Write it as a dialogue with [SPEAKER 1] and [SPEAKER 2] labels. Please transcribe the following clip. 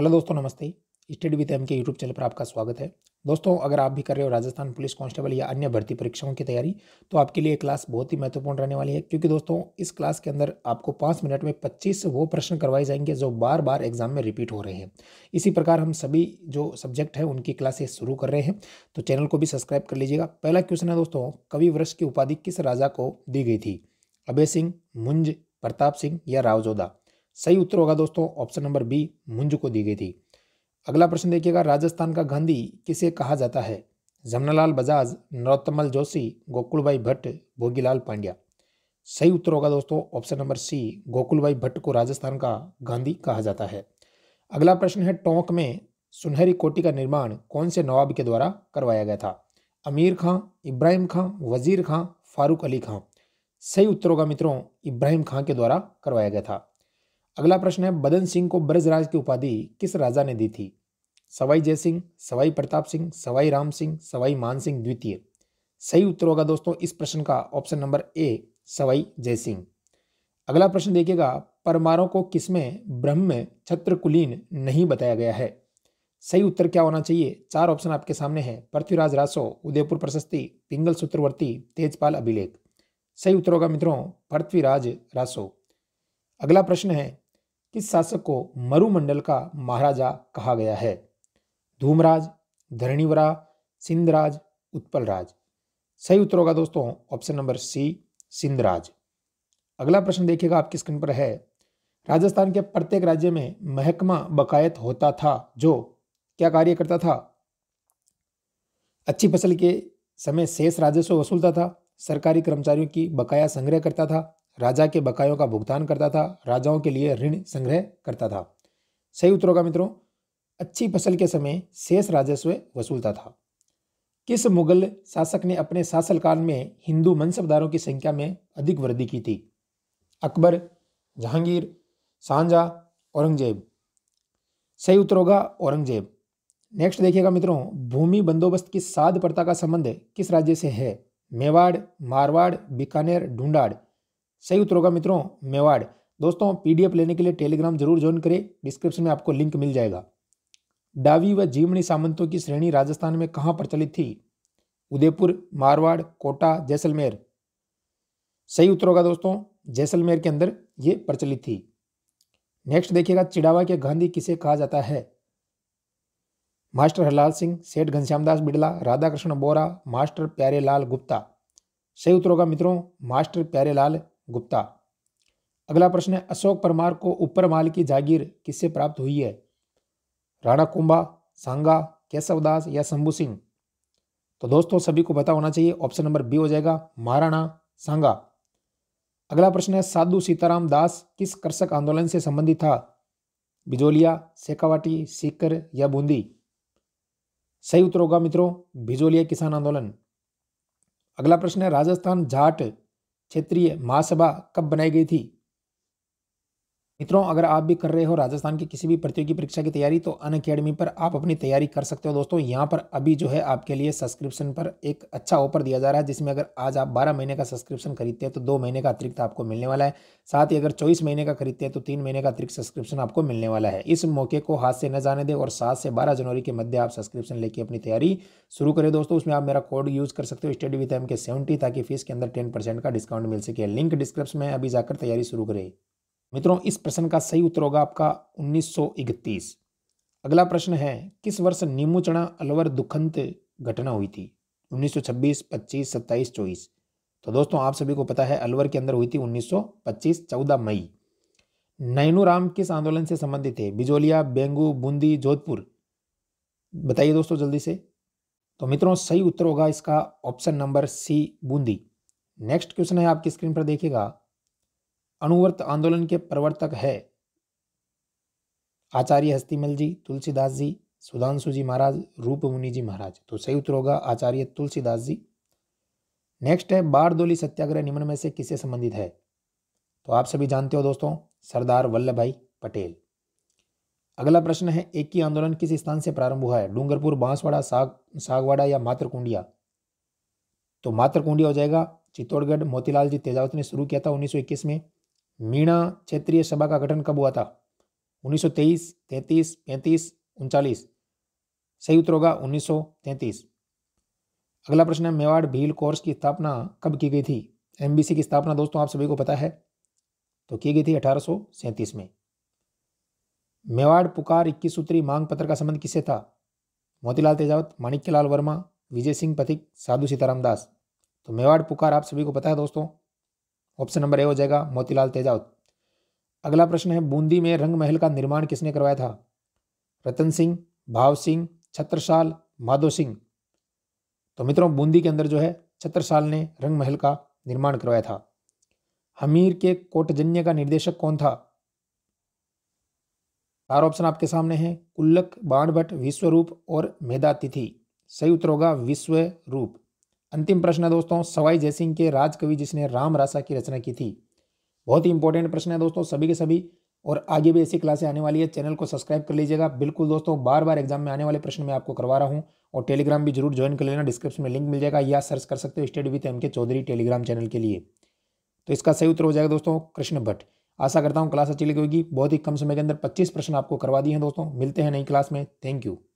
[SPEAKER 1] Hello दोस्तों नमस्ते study with M K YouTube channel पर आपका स्वागत है दोस्तों अगर आप भी कर रहे हो राजस्थान पुलिस कांस्टेबल या अन्य भर्ती परीक्षाओं की तैयारी तो आपके लिए क्लास बहुत ही महत्वपूर्ण रहने वाली है क्योंकि दोस्तों इस क्लास के अंदर आपको पाँच मिनट में पच्चीस वो प्रश्न करवाए जाएंगे जो बार बार एग्जाम में रिपीट हो रहे हैं इसी प्रकार हम सभी जो सब्जेक्ट हैं उनकी क्लासेस शुरू कर रहे हैं तो चैनल को भी सब्सक्राइब कर लीजिएगा पहला क्वेश्चन है दोस्तों कवि वृक्ष की उपाधि किस राजा को दी गई थी अभय सिंह मुंज प्रताप सिंह या रावजोदा सही उत्तर होगा दोस्तों ऑप्शन नंबर बी मुंज को दी गई थी अगला प्रश्न देखिएगा राजस्थान का गांधी किसे कहा जाता है जमनालाल बजाज नरोत्तमल जोशी गोकुल भाई भट्ट भोगीलाल पांड्या सही उत्तर होगा दोस्तों ऑप्शन नंबर सी गोकुल भाई भट्ट को राजस्थान का गांधी कहा जाता है अगला प्रश्न है टोंक में सुनहरी कोटी का निर्माण कौन से नवाब के द्वारा करवाया गया था अमीर खां इब्राहिम खां वजीर खां फारूक अली खां सही उत्तर होगा मित्रों इब्राहिम खां के द्वारा करवाया गया था अगला प्रश्न है बदन सिंह को ब्रजराज की उपाधि किस राजा ने दी थी सवाई जय सिंह सवाई प्रताप सिंह सवाई राम सिंह सवाई मान सिंह द्वितीय सही उत्तर होगा दोस्तों इस प्रश्न का ऑप्शन नंबर ए सवाई जय सिंह अगला प्रश्न देखिएगा परमारों को किसमें ब्रह्म में छत्रकुलीन नहीं बताया गया है सही उत्तर क्या होना चाहिए चार ऑप्शन आपके सामने है पृथ्वीराज रासो उदयपुर प्रशस्ति पिंगल सूत्रवर्ती तेजपाल अभिलेख सही उत्तर होगा मित्रों पृथ्वीराज रासो अगला प्रश्न है किस शासक को मरुमंडल का महाराजा कहा गया है धूमराज धरणीवरा सिंधराज उत्पलराज सही उत्तर होगा दोस्तों ऑप्शन नंबर सी सिंधराज अगला प्रश्न देखिएगा आपके स्क्रीन पर है राजस्थान के प्रत्येक राज्य में महकमा बकायत होता था जो क्या कार्य करता था अच्छी फसल के समय शेष राजस्व वसूलता था सरकारी कर्मचारियों की बकाया संग्रह करता था राजा के बकायों का भुगतान करता था राजाओं के लिए ऋण संग्रह करता था सही उत्तरों का मित्रों अच्छी फसल के समय शेष राजस्व वसूलता था किस मुगल शासक ने अपने शासनकाल में हिंदू मनसबदारों की संख्या में अधिक वृद्धि की थी अकबर जहांगीर सांझा औरंगजेब सही उत्तर होगा औरंगजेब नेक्स्ट देखिएगा मित्रों भूमि बंदोबस्त की साध का संबंध किस राज्य से है मेवाड़ मारवाड़ बीकानेर ढूंढाड़ सही उत्तर होगा मित्रों मेवाड़ दोस्तों पीडीएफ लेने के लिए टेलीग्राम जरूर ज्वाइन करें डिस्क्रिप्शन में आपको लिंक मिल जाएगा डावी व जीवनी सामंतों की श्रेणी राजस्थान में कहाँ प्रचलित थी उदयपुर मारवाड़ कोटा जैसलमेर सही उत्तर होगा दोस्तों जैसलमेर के अंदर ये प्रचलित थी नेक्स्ट देखिएगा चिड़ावा के गांधी किसे कहा जाता है मास्टर हरलाल सिंह सेठ घनश्यामदास बिड़ला राधाकृष्ण बोरा मास्टर प्यारेलाल गुप्ता सही उत्तर होगा मित्रों मास्टर प्यारेलाल गुप्ता अगला प्रश्न है अशोक परमार को ऊपर माल की जागीर किससे प्राप्त हुई है राणा कुंभा सांगा केशवदास या शंभु सिंह तो दोस्तों सभी को पता होना चाहिए ऑप्शन नंबर बी हो जाएगा महाराणा सांगा अगला प्रश्न है साधु सीताराम दास किस कृषक आंदोलन से संबंधित था बिजोलिया सेकावाटी सीकर या बूंदी सही उत्तर होगा मित्रों बिजोलिया किसान आंदोलन अगला प्रश्न है राजस्थान जाट क्षेत्रीय महासभा कब बनाई गई थी मित्रों अगर आप भी कर रहे हो राजस्थान की किसी भी प्रतियोगी परीक्षा की तैयारी तो अन अकेडमी पर आप अपनी तैयारी कर सकते हो दोस्तों यहाँ पर अभी जो है आपके लिए सब्सक्रिप्शन पर एक अच्छा ऑफर दिया जा रहा है जिसमें अगर आज आप 12 महीने का सब्सक्रिप्शन खरीदते हैं तो दो महीने का अतिरिक्त आपको मिलने वाला है साथ ही अगर चौबीस महीने का खरीदते हैं तो तीन महीने का अतिरिक्त सब्सक्रिप्शन आपको मिलने वाला है इस मौके को हाथ से न जाने दें और सात से बारह जनवरी के मध्य आप सब्सक्रिप्शन लेके अपनी तैयारी शुरू करें दोस्तों उसमें आप मेरा कोड यूज़ कर सकते हो study with M K seventy ताकि फीस के अंदर टेन परसेंट का डिस्काउंट मिल सके लिंक डिस्क्रिप्शन में अभी जाकर तैयारी शुरू करें मित्रों इस प्रश्न का सही उत्तर होगा आपका 1931। अगला प्रश्न है किस वर्ष नीमूचना अलवर दुखंत घटना हुई थी 1926, 25, 27, 24। तो दोस्तों आप सभी को पता है अलवर के अंदर हुई थी 1925, 14 मई नैनू राम किस आंदोलन से संबंधित थे बिजोलिया बेंगू बूंदी जोधपुर बताइए दोस्तों जल्दी से तो मित्रों सही उत्तर होगा इसका option number C Bundi next question है आपकी स्क्रीन पर देखिएगा अनुवर्त आंदोलन के प्रवर्तक है आचार्य हस्तीमल जी तुलसीदास जी सुधांशु जी महाराज रूप मुनि जी महाराज तो सही उत्तर होगा आचार्य तुलसीदास जी नेक्स्ट है बारदोली सत्याग्रह निम्न में से किससे संबंधित है तो आप सभी जानते हो दोस्तों सरदार वल्लभ भाई पटेल अगला प्रश्न है एक ही आंदोलन किस स्थान से प्रारंभ हुआ है डूंगरपुर बांसवाड़ा साग सागवाड़ा या मातरकुंडिया तो मातरकुंडिया हो जाएगा चित्तौड़गढ़ मोतीलाल जी तेजावत ने शुरू किया था उन्नीस में मीणा क्षेत्रीय सभा का गठन कब हुआ था 1923, 33, 35, उनचालीस सही उत्तर होगा 1933। अगला प्रश्न है मेवाड़ भील कोर्स की स्थापना कब की गई थी एमबीसी की स्थापना दोस्तों आप सभी को पता है तो की गई थी अठारह में मेवाड़ पुकार इक्कीस सूत्री मांग पत्र का संबंध किससे था मोतीलाल तेजावत माणिक्यलाल वर्मा विजय सिंह पथिक साधु सीताराम दास तो मेवाड़ पुकार आप सभी को पता है दोस्तों ऑप्शन नंबर ए हो जाएगा मोतीलाल तेजावत अगला प्रश्न है बूंदी में रंग महल का निर्माण किसने करवाया था रतन सिंह भाव सिंह छत्रसाल माधो सिंह तो मित्रों बूंदी के अंदर जो है छत्रसाल ने रंग महल का निर्माण करवाया था हमीर के कोटजन्य का निर्देशक कौन था चार ऑप्शन आपके सामने हैं कुल्लक बाणभट्ट विश्वरूप और मेधातिथि सही उत्तर होगा विश्वरूप अंतिम प्रश्न है दोस्तों सवाई जयसिंह के राजकवि जिसने राम रासा की रचना की थी बहुत ही इंपॉर्टेंट प्रश्न है दोस्तों सभी के सभी और आगे भी ऐसी क्लासें आने वाली है चैनल को सब्सक्राइब कर लीजिएगा बिल्कुल दोस्तों बार बार एग्जाम में आने वाले प्रश्न मैं आपको करवा रहा हूँ और टेलीग्राम भी जरूर ज्वाइन कर लेना डिस्क्रिप्शन में लिंक मिल जाएगा या सर्च कर सकते हो स्टडी विथ एम के चौधरी टेलीग्राम चैनल के लिए तो इसका सही उत्तर हो जाएगा दोस्तों कृष्ण भट्ट आशा करता हूँ क्लास अच्छी लगी होगी बहुत ही कम समय के अंदर पच्चीस प्रश्न आपको करवा दिए हैं दोस्तों मिलते हैं नई क्लास में थैंक यू